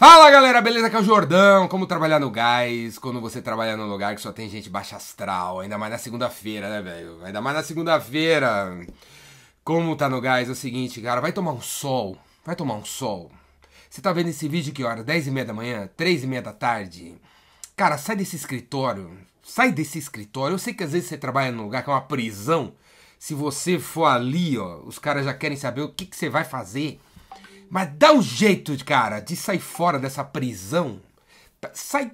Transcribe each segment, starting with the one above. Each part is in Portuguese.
Fala galera, beleza? Aqui é o Jordão. Como trabalhar no gás quando você trabalha num lugar que só tem gente baixa astral? Ainda mais na segunda-feira, né, velho? Ainda mais na segunda-feira. Como tá no gás é o seguinte, cara. Vai tomar um sol. Vai tomar um sol. Você tá vendo esse vídeo que hora? 10 e meia da manhã? 3 e meia da tarde? Cara, sai desse escritório. Sai desse escritório. Eu sei que às vezes você trabalha num lugar que é uma prisão. Se você for ali, ó, os caras já querem saber o que, que você vai fazer mas dá um jeito, cara, de sair fora dessa prisão. Sai.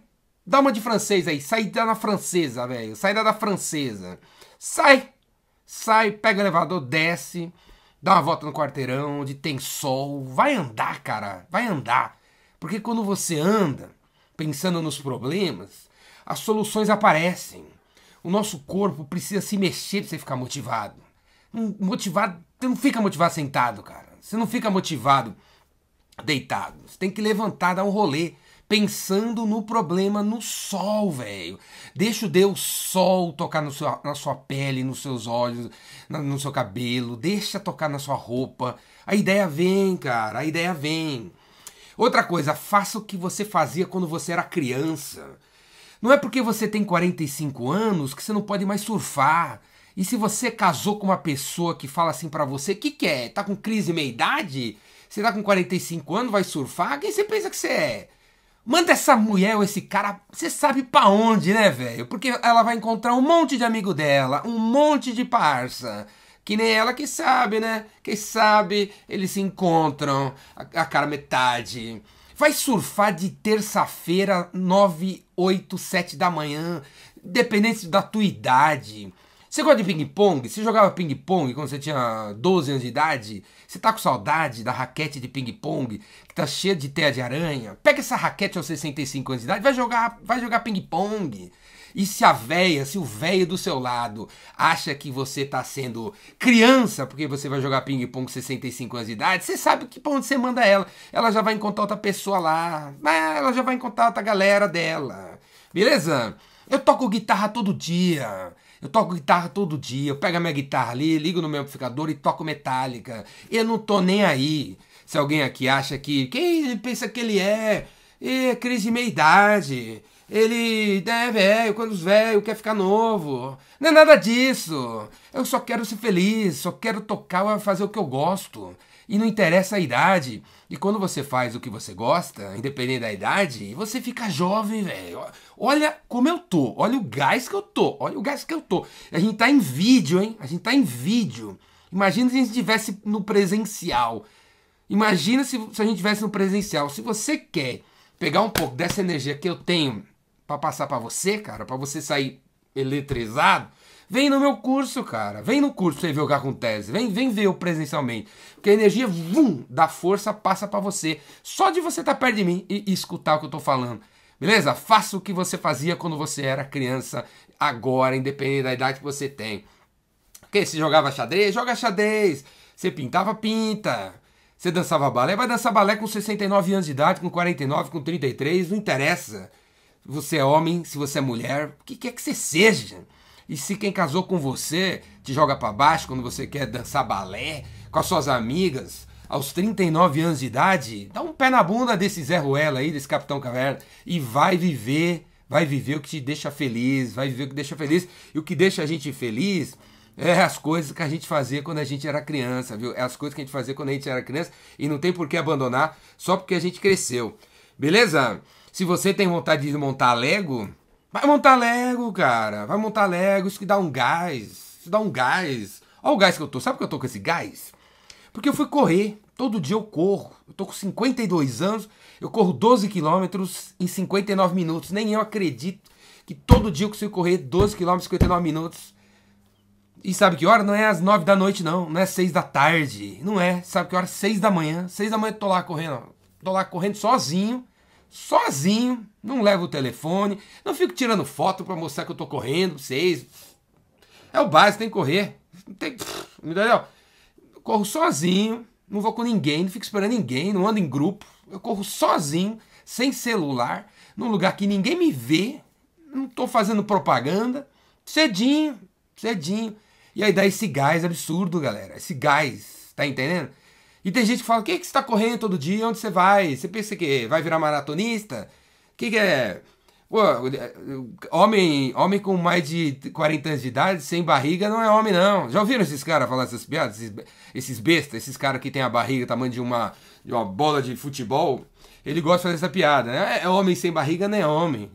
Dá uma de francês aí. Sai da francesa, velho. Sai da francesa. Sai! Sai, pega o elevador, desce, dá uma volta no quarteirão, onde tem sol. Vai andar, cara. Vai andar. Porque quando você anda, pensando nos problemas, as soluções aparecem. O nosso corpo precisa se mexer para você ficar motivado. Motivado, você não fica motivado sentado, cara. Você não fica motivado deitados. Tem que levantar, dar um rolê, pensando no problema no sol, velho. Deixa o Deus sol tocar no seu, na sua pele, nos seus olhos, na, no seu cabelo, deixa tocar na sua roupa. A ideia vem, cara, a ideia vem. Outra coisa, faça o que você fazia quando você era criança. Não é porque você tem 45 anos que você não pode mais surfar. E se você casou com uma pessoa que fala assim para você, que que é? Tá com crise meia idade? Você tá com 45 anos, vai surfar? Quem você pensa que você é? Manda essa mulher ou esse cara, você sabe pra onde, né, velho? Porque ela vai encontrar um monte de amigo dela, um monte de parça. Que nem ela que sabe, né? Quem sabe eles se encontram a, a cara metade. Vai surfar de terça-feira, 9, 8, 7 da manhã, dependente da tua idade. Você gosta de ping-pong? Você jogava ping-pong quando você tinha 12 anos de idade? Você tá com saudade da raquete de ping-pong que tá cheia de teia de aranha? Pega essa raquete aos 65 anos de idade, vai jogar, vai jogar ping-pong. E se a véia, se o velho do seu lado acha que você tá sendo criança porque você vai jogar ping-pong com 65 anos de idade, você sabe que pra onde você manda ela. Ela já vai encontrar outra pessoa lá, né? ela já vai encontrar outra galera dela. Beleza? Eu toco guitarra todo dia. Eu toco guitarra todo dia, eu pego a minha guitarra ali, ligo no meu amplificador e toco metálica. Eu não tô nem aí. Se alguém aqui acha que. Quem pensa que ele é? É crise de meia-idade. Ele né, é velho, quando os velhos quer ficar novo. Não é nada disso. Eu só quero ser feliz, só quero tocar, fazer o que eu gosto. E não interessa a idade. E quando você faz o que você gosta, independente da idade, você fica jovem, velho. Olha como eu tô, olha o gás que eu tô, olha o gás que eu tô. A gente tá em vídeo, hein? A gente tá em vídeo. Imagina se a gente estivesse no presencial. Imagina se, se a gente estivesse no presencial. Se você quer pegar um pouco dessa energia que eu tenho para passar para você, cara, para você sair eletrizado, Vem no meu curso, cara. Vem no curso você ver o que acontece. Vem, vem ver eu presencialmente. Porque a energia vum, da força passa para você. Só de você estar tá perto de mim e, e escutar o que eu tô falando. Beleza? Faça o que você fazia quando você era criança, agora, independente da idade que você tem. Ok? Você jogava xadrez? Joga xadrez. Você pintava? Pinta. Você dançava balé? Vai dançar balé com 69 anos de idade, com 49, com 33, não interessa. Você é homem, se você é mulher, o que quer que você seja. E se quem casou com você te joga para baixo quando você quer dançar balé com as suas amigas aos 39 anos de idade, dá um pé na bunda desse Zé Ruela aí, desse Capitão Caverna, e vai viver, vai viver o que te deixa feliz, vai viver o que deixa feliz. E o que deixa a gente feliz é as coisas que a gente fazia quando a gente era criança, viu? É as coisas que a gente fazia quando a gente era criança e não tem por que abandonar só porque a gente cresceu. Beleza? Se você tem vontade de montar Lego, Vai montar Lego, cara. Vai montar Lego. Isso que dá um gás. Isso dá um gás. Olha o gás que eu tô. Sabe por que eu tô com esse gás? Porque eu fui correr. Todo dia eu corro. Eu tô com 52 anos. Eu corro 12 quilômetros em 59 minutos. Nem eu acredito que todo dia eu consigo correr 12 quilômetros em 59 minutos. E sabe que hora? Não é às 9 da noite, não. Não é 6 da tarde. Não é. Sabe que hora? 6 da manhã. 6 da manhã eu tô lá correndo. Tô lá correndo sozinho sozinho, não levo o telefone, não fico tirando foto para mostrar que eu tô correndo vocês. É o básico, tem que correr. Tem, entendeu? Corro sozinho, não vou com ninguém, não fico esperando ninguém, não ando em grupo. Eu corro sozinho, sem celular, num lugar que ninguém me vê, não tô fazendo propaganda. Cedinho, cedinho. E aí dá esse gás absurdo, galera. Esse gás, tá entendendo? E tem gente que fala: o que, é que você está correndo todo dia? Onde você vai? Você pensa que vai virar maratonista? O que, que é? Pô, homem, homem com mais de 40 anos de idade, sem barriga, não é homem, não. Já ouviram esses caras falar essas piadas? Esses, esses bestas, esses caras que tem a barriga tamanho de uma, de uma bola de futebol. Ele gosta de fazer essa piada. Né? É, é homem sem barriga, não é homem.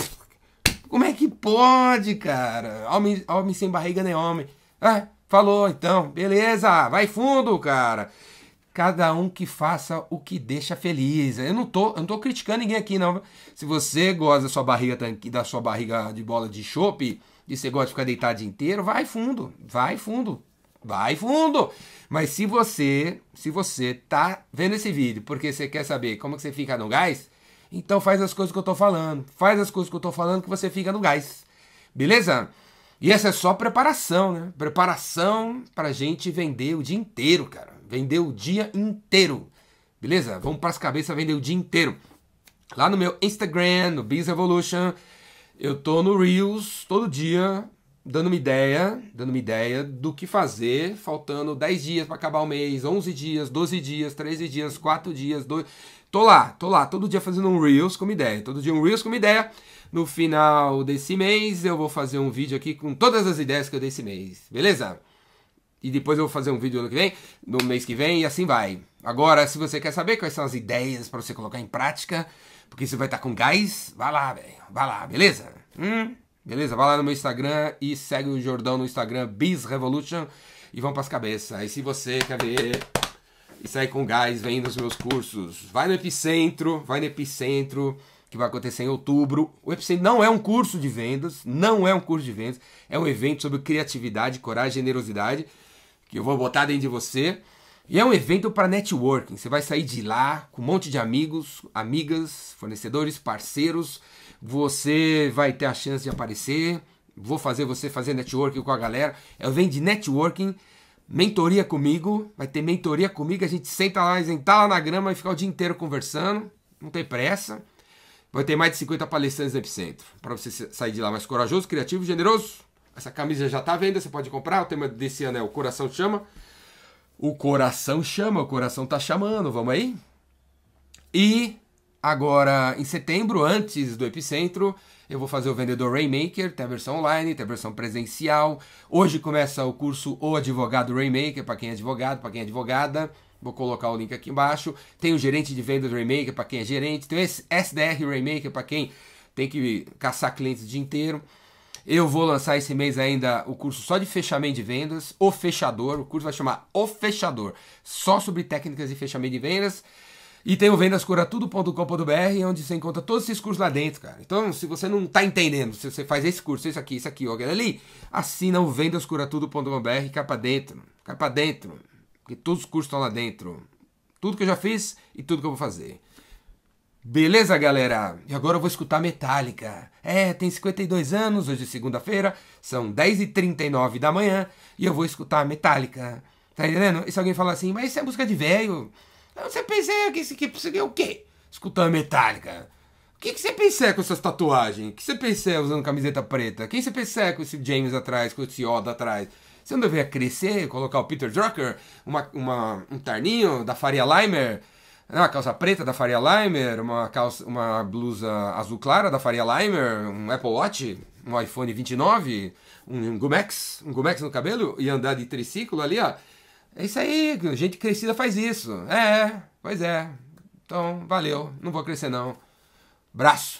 Como é que pode, cara? Homem, homem sem barriga, não é homem. Ah, Falou, então, beleza, vai fundo, cara. Cada um que faça o que deixa feliz. Eu não tô, eu não tô criticando ninguém aqui, não. Se você gosta da sua barriga da sua barriga de bola de chope e você gosta de ficar deitado o dia inteiro, vai fundo, vai fundo, vai fundo. Mas se você, se você tá vendo esse vídeo porque você quer saber como que você fica no gás, então faz as coisas que eu tô falando. Faz as coisas que eu tô falando que você fica no gás. Beleza? E essa é só preparação, né? Preparação pra gente vender o dia inteiro, cara. Vender o dia inteiro. Beleza? Vamos pras cabeças vender o dia inteiro. Lá no meu Instagram, no Biz Evolution, eu tô no Reels todo dia, dando uma ideia, dando uma ideia do que fazer, faltando 10 dias para acabar o mês, 11 dias, 12 dias, 13 dias, 4 dias, 2... Tô lá, tô lá, todo dia fazendo um Reels com uma ideia, todo dia um Reels com uma ideia. No final desse mês eu vou fazer um vídeo aqui com todas as ideias que eu dei esse mês, beleza? E depois eu vou fazer um vídeo ano que vem, no mês que vem, e assim vai. Agora, se você quer saber quais são as ideias para você colocar em prática, porque você vai estar tá com gás, vai lá, velho. Vai lá, beleza? Hum? Beleza? Vai lá no meu Instagram e segue o Jordão no Instagram, Biz Revolution, e vão as cabeças. E se você quer ver e sair com gás, vem nos meus cursos. Vai no Epicentro, vai no Epicentro que vai acontecer em outubro. O Epicentro não é um curso de vendas, não é um curso de vendas, é um evento sobre criatividade, coragem, generosidade, que eu vou botar dentro de você. E é um evento para networking. Você vai sair de lá com um monte de amigos, amigas, fornecedores, parceiros. Você vai ter a chance de aparecer. Vou fazer você fazer networking com a galera. Eu venho de networking, mentoria comigo. Vai ter mentoria comigo. A gente senta lá, senta tá lá na grama e fica o dia inteiro conversando. Não tem pressa. Vai ter mais de 50 palestrantes no Epicentro. Para você sair de lá mais corajoso, criativo, generoso. Essa camisa já está à venda, você pode comprar. O tema desse ano é O Coração Chama. O coração chama, o coração tá chamando, vamos aí? E agora, em setembro, antes do Epicentro, eu vou fazer o vendedor Rainmaker, tem a versão online, tem a versão presencial. Hoje começa o curso O Advogado Rainmaker, para quem é advogado, para quem é advogada. Vou colocar o link aqui embaixo. Tem o gerente de vendas Remaker para quem é gerente. Tem esse SDR Remaker para quem tem que caçar clientes o dia inteiro. Eu vou lançar esse mês ainda o curso só de fechamento de vendas, o fechador. O curso vai chamar O Fechador, só sobre técnicas de fechamento de vendas. E tem o vendascuratudo.com.br, onde você encontra todos esses cursos lá dentro, cara. Então, se você não está entendendo, se você faz esse curso, isso aqui, isso aqui, ó, ali, assina o vendascuratudo.com.br, capa dentro, para dentro. Porque todos os cursos estão lá dentro. Tudo que eu já fiz e tudo que eu vou fazer. Beleza, galera? E agora eu vou escutar Metallica. É, tem 52 anos, hoje é segunda-feira, são 10h39 da manhã e eu vou escutar Metallica. Tá entendendo? E se alguém falar assim, mas isso é música de velho? Você pensa é, que isso aqui é o quê? Escutando Metallica. O que, que você pensa com essas tatuagens? O que você pensa usando camiseta preta? Quem você pensa com esse James atrás, com esse Yoda atrás? Você não deveria crescer, colocar o Peter Drucker, uma, uma, um tarninho da Faria Limer, né, uma calça preta da Faria Limer, uma, calça, uma blusa azul clara da Faria Limer, um Apple Watch, um iPhone 29, um, Gumex, um Gumex no cabelo e andar de triciclo ali, ó. É isso aí, gente crescida faz isso. É, pois é. Então, valeu, não vou crescer não. Braço.